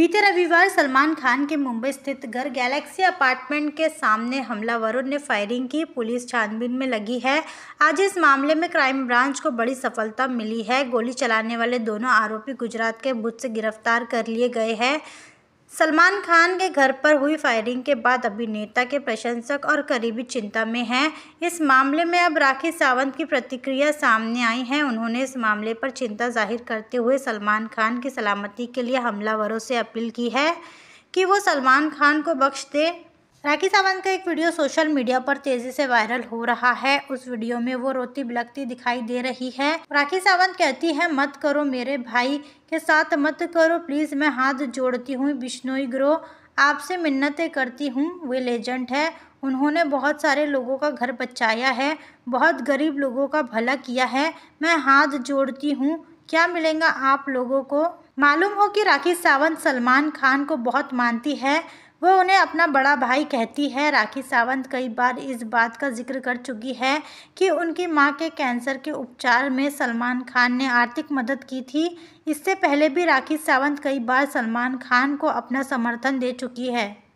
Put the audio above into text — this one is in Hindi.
बीते रविवार सलमान खान के मुंबई स्थित घर गैलेक्सी अपार्टमेंट के सामने हमलावरों ने फायरिंग की पुलिस छानबीन में लगी है आज इस मामले में क्राइम ब्रांच को बड़ी सफलता मिली है गोली चलाने वाले दोनों आरोपी गुजरात के बुध से गिरफ्तार कर लिए गए हैं सलमान खान के घर पर हुई फायरिंग के बाद अभिनेता के प्रशंसक और करीबी चिंता में हैं इस मामले में अब राखी सावंत की प्रतिक्रिया सामने आई है उन्होंने इस मामले पर चिंता जाहिर करते हुए सलमान खान की सलामती के लिए हमलावरों से अपील की है कि वो सलमान खान को बख्श दे राखी सावंत का एक वीडियो सोशल मीडिया पर तेजी से वायरल हो रहा है उस वीडियो में वो रोती बिलकती दिखाई दे रही है राखी सावंत कहती है मत करो मेरे भाई के साथ मत करो प्लीज़ मैं हाथ जोड़ती हूँ बिश्नोई ग्रो आपसे मिन्नतें करती हूँ वे लेजेंड है उन्होंने बहुत सारे लोगों का घर बचाया है बहुत गरीब लोगों का भला किया है मैं हाथ जोड़ती हूँ क्या मिलेगा आप लोगों को मालूम हो कि राखी सावंत सलमान खान को बहुत मानती है वह उन्हें अपना बड़ा भाई कहती है राखी सावंत कई बार इस बात का जिक्र कर चुकी है कि उनकी मां के कैंसर के उपचार में सलमान खान ने आर्थिक मदद की थी इससे पहले भी राखी सावंत कई बार सलमान खान को अपना समर्थन दे चुकी है